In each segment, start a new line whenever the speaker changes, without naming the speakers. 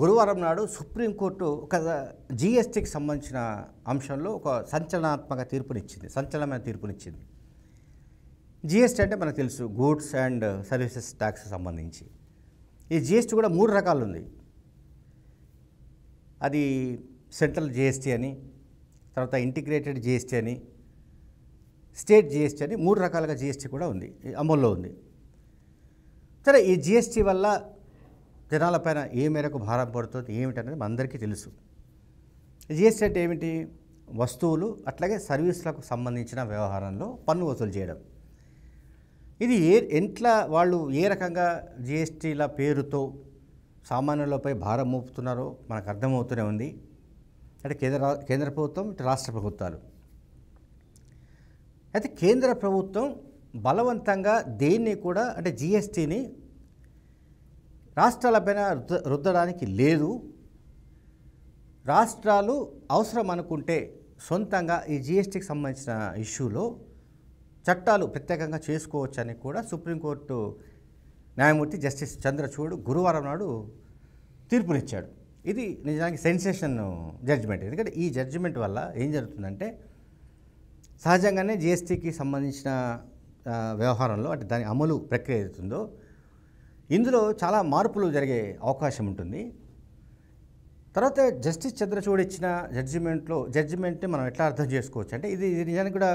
గురువారం నాడు సుప్రీంకోర్టు ఒక జిఎస్టీకి సంబంధించిన అంశంలో ఒక సంచలనాత్మక తీర్పునిచ్చింది సంచలనమైన తీర్పునిచ్చింది జిఎస్టీ అంటే మనకు తెలుసు గూడ్స్ అండ్ సర్వీసెస్ ట్యాక్స్ సంబంధించి ఈ జిఎస్టీ కూడా మూడు రకాలు ఉంది అది సెంట్రల్ జిఎస్టీ అని తర్వాత ఇంటిగ్రేటెడ్ జీఎస్టీ అని స్టేట్ జిఎస్టీ అని మూడు రకాలుగా జీఎస్టీ కూడా ఉంది అమల్లో ఉంది సరే ఈ జీఎస్టీ వల్ల జనాలపైన ఏ మేరకు భారం పడుతుంది ఏమిటనేది అందరికీ తెలుసు జిఎస్టీ అంటే ఏమిటి వస్తువులు అట్లాగే సర్వీసులకు సంబంధించిన వ్యవహారంలో పన్ను వసూలు చేయడం ఇది ఏ ఎంట్లా వాళ్ళు ఏ రకంగా జిఎస్టీల పేరుతో సామాన్యులపై భారం మోపుతున్నారో మనకు అర్థమవుతూనే ఉంది అంటే కేంద్ర కేంద్ర ప్రభుత్వం ఇటు రాష్ట్ర ప్రభుత్వాలు అయితే కేంద్ర ప్రభుత్వం బలవంతంగా దేన్ని కూడా అంటే జిఎస్టీని రాష్ట్రాలపైన రుద్దడానికి లేదు రాష్ట్రాలు అవసరం అనుకుంటే సొంతంగా ఈ జిఎస్టీకి సంబంధించిన ఇష్యూలో చట్టాలు ప్రత్యేకంగా చేసుకోవచ్చని కూడా సుప్రీంకోర్టు న్యాయమూర్తి జస్టిస్ చంద్రచూడ్ గురువారం నాడు తీర్పునిచ్చాడు ఇది నిజానికి సెన్సేషన్ జడ్జిమెంట్ ఎందుకంటే ఈ జడ్జిమెంట్ వల్ల ఏం జరుగుతుందంటే సహజంగానే జిఎస్టీకి సంబంధించిన వ్యవహారంలో అంటే దాని అమలు ప్రక్రియ ఏదైతుందో ఇందులో చాలా మార్పులు జరిగే అవకాశం ఉంటుంది తర్వాత జస్టిస్ చంద్రచూడ్ ఇచ్చిన జడ్జిమెంట్లో జడ్జిమెంట్ని మనం ఎట్లా అర్థం చేసుకోవచ్చు అంటే ఇది నిజానికి కూడా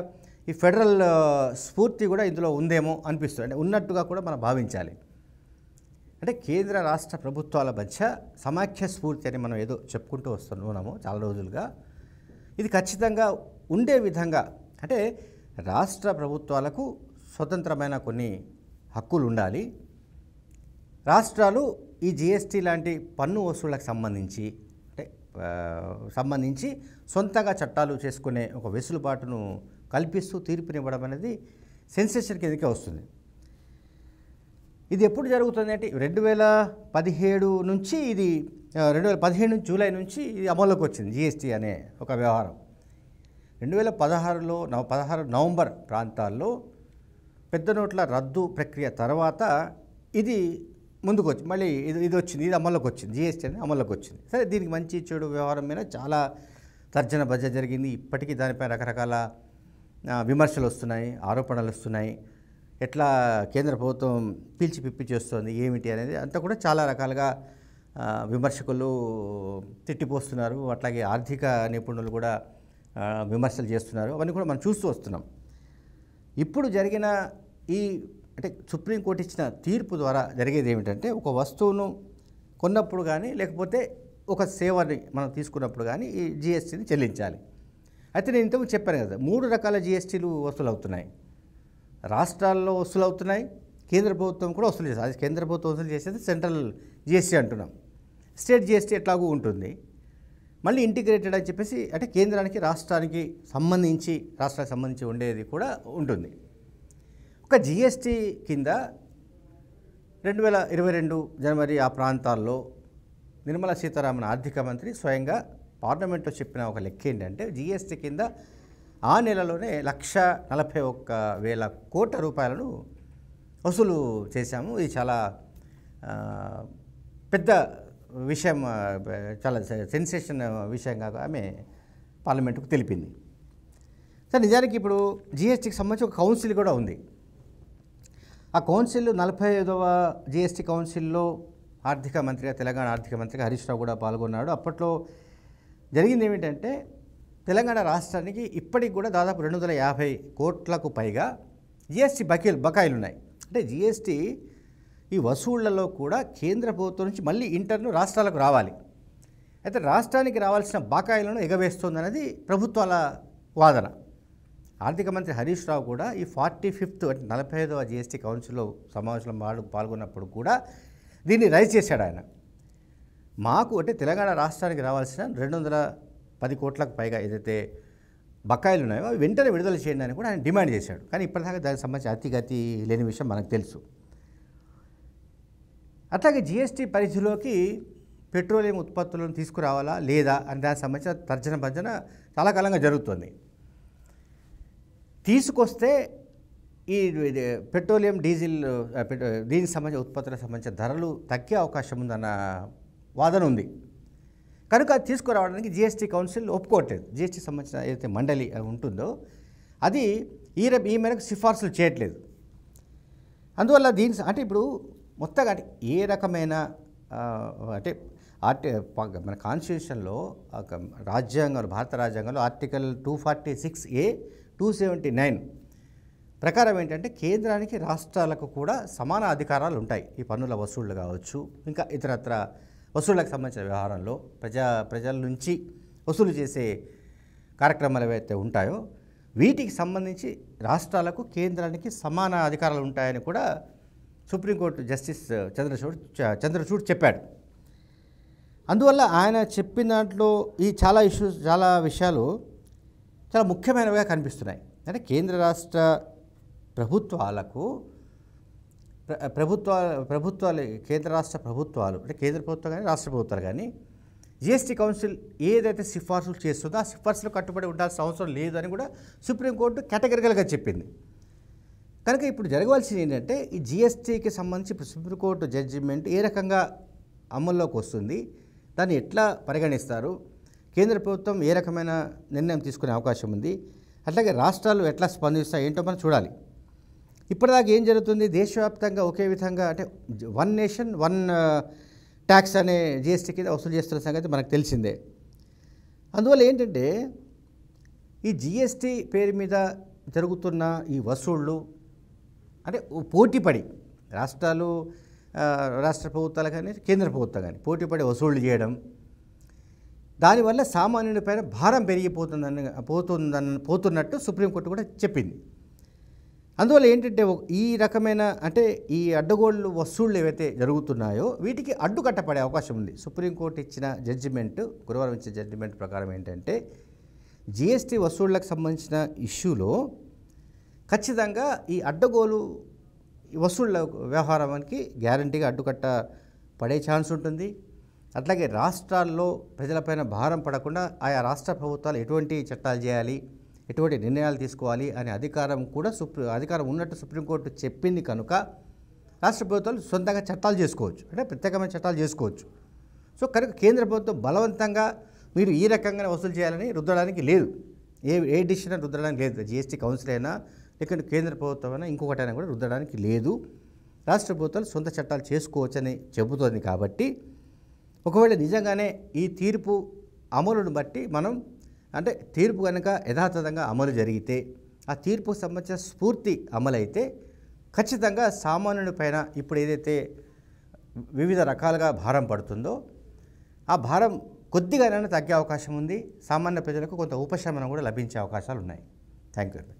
ఈ ఫెడరల్ స్ఫూర్తి కూడా ఇందులో ఉందేమో అనిపిస్తుంది అంటే ఉన్నట్టుగా కూడా మనం భావించాలి అంటే కేంద్ర రాష్ట్ర ప్రభుత్వాల మధ్య సమాఖ్య స్ఫూర్తి అని మనం ఏదో చెప్పుకుంటూ వస్తున్నాము చాలా రోజులుగా ఇది ఖచ్చితంగా ఉండే విధంగా అంటే రాష్ట్ర ప్రభుత్వాలకు స్వతంత్రమైన కొన్ని హక్కులు ఉండాలి రాష్ట్రాలు ఈ జిఎస్టీ లాంటి పన్ను వసూళ్లకు సంబంధించి అంటే సంబంధించి సొంతంగా చట్టాలు చేసుకునే ఒక వెసులుబాటును కల్పిస్తూ తీర్పునివ్వడం అనేది సెన్సేషన్ కిందకే వస్తుంది ఇది ఎప్పుడు జరుగుతుంది అంటే రెండు వేల పదిహేడు నుంచి ఇది రెండు వేల పదిహేడు నుంచి జూలై నుంచి ఇది అమల్లోకి వచ్చింది జిఎస్టీ అనే ఒక వ్యవహారం రెండు వేల పదహారులో నవ పదహారు నవంబర్ ప్రాంతాల్లో పెద్ద నోట్ల రద్దు ప్రక్రియ తర్వాత ఇది ముందుకు వచ్చి మళ్ళీ ఇది ఇది వచ్చింది ఇది అమల్లోకి వచ్చింది జిఎస్టీ అనేది అమల్లోకి వచ్చింది సరే దీనికి మంచి చెడు వ్యవహారం మీద చాలా తర్జన భజ జరిగింది ఇప్పటికీ దానిపై రకరకాల విమర్శలు వస్తున్నాయి ఆరోపణలు వస్తున్నాయి ఎట్లా కేంద్ర ప్రభుత్వం పీల్చి పిప్పి చేస్తుంది ఏమిటి అనేది అంతా కూడా చాలా రకాలుగా విమర్శకులు తిట్టిపోస్తున్నారు అట్లాగే ఆర్థిక నిపుణులు కూడా విమర్శలు చేస్తున్నారు అవన్నీ కూడా మనం చూస్తూ వస్తున్నాం ఇప్పుడు జరిగిన ఈ అంటే సుప్రీంకోర్టు ఇచ్చిన తీర్పు ద్వారా జరిగేది ఏమిటంటే ఒక వస్తువును కొన్నప్పుడు కానీ లేకపోతే ఒక సేవని మనం తీసుకున్నప్పుడు కానీ ఈ జిఎస్టీని చెల్లించాలి అయితే నేను ఇంతకు చెప్పాను కదా మూడు రకాల జిఎస్టీలు వసూలు అవుతున్నాయి రాష్ట్రాల్లో వసూలు అవుతున్నాయి కేంద్ర ప్రభుత్వం కూడా వసూలు చేస్తుంది అది కేంద్ర ప్రభుత్వం వసూలు చేసేది సెంట్రల్ జిఎస్టీ అంటున్నాం స్టేట్ జిఎస్టీ ఎట్లాగూ ఉంటుంది మళ్ళీ ఇంటిగ్రేటెడ్ అని చెప్పేసి అంటే కేంద్రానికి రాష్ట్రానికి సంబంధించి రాష్ట్రానికి సంబంధించి ఉండేది కూడా ఉంటుంది ఒక జిఎస్టీ కింద రెండు వేల ఇరవై రెండు జనవరి ఆ ప్రాంతాల్లో నిర్మలా సీతారామన్ ఆర్థిక మంత్రి స్వయంగా పార్లమెంట్లో చెప్పిన ఒక లెక్క ఏంటంటే జిఎస్టీ కింద ఆ నెలలోనే లక్ష నలభై ఒక్క వేల కోట్ల రూపాయలను వసూలు చేశాము ఇది చాలా పెద్ద విషయం చాలా సెన్సేషన్ విషయంగా ఆమె పార్లమెంటుకు తెలిపింది సార్ నిజానికి ఇప్పుడు జిఎస్టీకి సంబంధించి ఒక కౌన్సిల్ కూడా ఉంది ఆ కౌన్సిల్ నలభై ఐదవ జిఎస్టీ కౌన్సిల్లో ఆర్థిక మంత్రిగా తెలంగాణ ఆర్థిక మంత్రిగా హరీష్ రావు కూడా పాల్గొన్నాడు అప్పట్లో జరిగింది ఏమిటంటే తెలంగాణ రాష్ట్రానికి ఇప్పటికి కూడా దాదాపు రెండు వందల యాభై కోట్లకు పైగా జిఎస్టీ బకీలు బకాయిలు ఉన్నాయి అంటే జిఎస్టీ ఈ వసూళ్లలో కూడా కేంద్ర ప్రభుత్వం నుంచి మళ్ళీ ఇంటర్ను రాష్ట్రాలకు రావాలి అయితే రాష్ట్రానికి రావాల్సిన బకాయిలను ఎగవేస్తోందన్నది ప్రభుత్వాల వాదన ఆర్థిక మంత్రి హరీష్ రావు కూడా ఈ ఫార్టీ ఫిఫ్త్ అంటే నలభై ఐదవ జిఎస్టీ కౌన్సిల్లో సమావేశంలో పాల్గొన్నప్పుడు కూడా దీన్ని రైజ్ చేశాడు ఆయన మాకు అంటే తెలంగాణ రాష్ట్రానికి రావాల్సిన రెండు వందల పది కోట్లకు పైగా ఏదైతే బకాయిలు ఉన్నాయో అవి వెంటనే విడుదల చేయండి అని కూడా ఆయన డిమాండ్ చేశాడు కానీ ఇప్పటిదాకా దానికి సంబంధించి అతిగతి లేని విషయం మనకు తెలుసు అట్లాగే జిఎస్టీ పరిధిలోకి పెట్రోలియం ఉత్పత్తులను తీసుకురావాలా లేదా అని దానికి సంబంధించిన తర్జన భర్జన చాలా కాలంగా జరుగుతుంది తీసుకొస్తే ఈ పెట్రోలియం డీజిల్ దీనికి సంబంధించిన ఉత్పత్తులకు సంబంధించిన ధరలు తగ్గే అవకాశం ఉందన్న వాదన ఉంది కనుక అది తీసుకురావడానికి జిఎస్టీ కౌన్సిల్ ఒప్పుకోవట్లేదు జిఎస్టీ సంబంధించిన ఏదైతే మండలి ఉంటుందో అది ఈ ఈ మేరకు సిఫార్సులు చేయట్లేదు అందువల్ల దీని అంటే ఇప్పుడు మొత్తంగా అంటే ఏ రకమైన అంటే ఆర్టి మన కాన్స్టిట్యూషన్లో రాజ్యాంగంలో భారత రాజ్యాంగంలో article two forty six A two seventy nine ప్రకారం ఏంటంటే కేంద్రానికి రాష్ట్రాలకు కూడా సమాన అధికారాలు ఉంటాయి ఈ పన్నుల వసూళ్లు కావచ్చు ఇంకా ఇతరత్ర వసూళ్లకు సంబంధించిన వ్యవహారంలో ప్రజా ప్రజల నుంచి వసూలు చేసే కార్యక్రమాలు ఏవైతే ఉంటాయో వీటికి సంబంధించి రాష్ట్రాలకు కేంద్రానికి సమాన అధికారాలు ఉంటాయని కూడా సుప్రీంకోర్టు జస్టిస్ చంద్రచూడ్ చంద్రచూడ్ చెప్పాడు అందువల్ల ఆయన చెప్పిన దాంట్లో ఈ చాలా ఇష్యూస్ చాలా విషయాలు చాలా ముఖ్యమైనవిగా కనిపిస్తున్నాయి అంటే కేంద్ర రాష్ట్ర ప్రభుత్వాలకు ప్రభుత్వ ప్రభుత్వాలు కేంద్ర రాష్ట్ర ప్రభుత్వాలు అంటే కేంద్ర ప్రభుత్వం కానీ రాష్ట్ర ప్రభుత్వాలు కానీ జిఎస్టీ కౌన్సిల్ ఏదైతే సిఫార్సులు చేస్తుందో ఆ సిఫార్సులు కట్టుబడి ఉండాల్సిన అవసరం లేదు అని కూడా సుప్రీంకోర్టు కేటగిరికల్గా చెప్పింది కనుక ఇప్పుడు జరగవలసింది ఏంటంటే ఈ జిఎస్టీకి సంబంధించి ఇప్పుడు సుప్రీంకోర్టు జడ్జిమెంట్ ఏ రకంగా అమల్లోకి వస్తుంది దాన్ని ఎట్లా పరిగణిస్తారు కేంద్ర ప్రభుత్వం ఏ రకమైన నిర్ణయం తీసుకునే అవకాశం ఉంది అట్లాగే రాష్ట్రాలు ఎట్లా స్పందిస్తాయి ఏంటో మనం చూడాలి ఇప్పటిదాకా ఏం జరుగుతుంది దేశవ్యాప్తంగా ఒకే విధంగా అంటే వన్ నేషన్ వన్ ట్యాక్స్ అనే జిఎస్టీ కింద వసూలు చేస్తున్న సంగతి మనకు తెలిసిందే అందువల్ల ఏంటంటే ఈ జిఎస్టీ పేరు మీద జరుగుతున్న ఈ వసూళ్ళు అంటే పోటీపడి రాష్ట్రాలు రాష్ట్ర ప్రభుత్వాలు కానీ కేంద్ర ప్రభుత్వం కానీ పోటీపడి వసూళ్లు చేయడం దానివల్ల పైన భారం పెరిగిపోతుందని పోతుందని పోతున్నట్టు సుప్రీంకోర్టు కూడా చెప్పింది అందువల్ల ఏంటంటే ఈ రకమైన అంటే ఈ అడ్డగోళ్ళు వసూళ్ళు ఏవైతే జరుగుతున్నాయో వీటికి కట్టపడే అవకాశం ఉంది సుప్రీంకోర్టు ఇచ్చిన జడ్జిమెంట్ గురువారం ఇచ్చిన జడ్జిమెంట్ ప్రకారం ఏంటంటే జిఎస్టీ వసూళ్లకు సంబంధించిన ఇష్యూలో ఖచ్చితంగా ఈ అడ్డగోలు వసూళ్ల వ్యవహారానికి గ్యారంటీగా అడ్డుకట్ట పడే ఛాన్స్ ఉంటుంది అట్లాగే రాష్ట్రాల్లో ప్రజలపైన భారం పడకుండా ఆయా రాష్ట్ర ప్రభుత్వాలు ఎటువంటి చట్టాలు చేయాలి ఎటువంటి నిర్ణయాలు తీసుకోవాలి అనే అధికారం కూడా సుప్రీ అధికారం ఉన్నట్టు సుప్రీంకోర్టు చెప్పింది కనుక రాష్ట్ర ప్రభుత్వాలు సొంతంగా చట్టాలు చేసుకోవచ్చు అంటే ప్రత్యేకమైన చట్టాలు చేసుకోవచ్చు సో కనుక కేంద్ర ప్రభుత్వం బలవంతంగా మీరు ఈ రకంగానే వసూలు చేయాలని రుద్దడానికి లేదు ఏ ఏ డిసిషన్ రుద్దడానికి లేదు జిఎస్టీ కౌన్సిల్ అయినా లేకుంటే కేంద్ర ప్రభుత్వం అయినా ఇంకొకటైనా కూడా రుద్దడానికి లేదు రాష్ట్ర ప్రభుత్వాలు సొంత చట్టాలు చేసుకోవచ్చని చెబుతోంది కాబట్టి ఒకవేళ నిజంగానే ఈ తీర్పు అమలును బట్టి మనం అంటే తీర్పు కనుక యథాతథంగా అమలు జరిగితే ఆ తీర్పు సంబంధించిన స్ఫూర్తి అమలైతే ఖచ్చితంగా సామాన్యుని పైన ఇప్పుడు ఏదైతే వివిధ రకాలుగా భారం పడుతుందో ఆ భారం కొద్దిగానైనా తగ్గే అవకాశం ఉంది సామాన్య ప్రజలకు కొంత ఉపశమనం కూడా లభించే అవకాశాలు ఉన్నాయి థ్యాంక్ యూ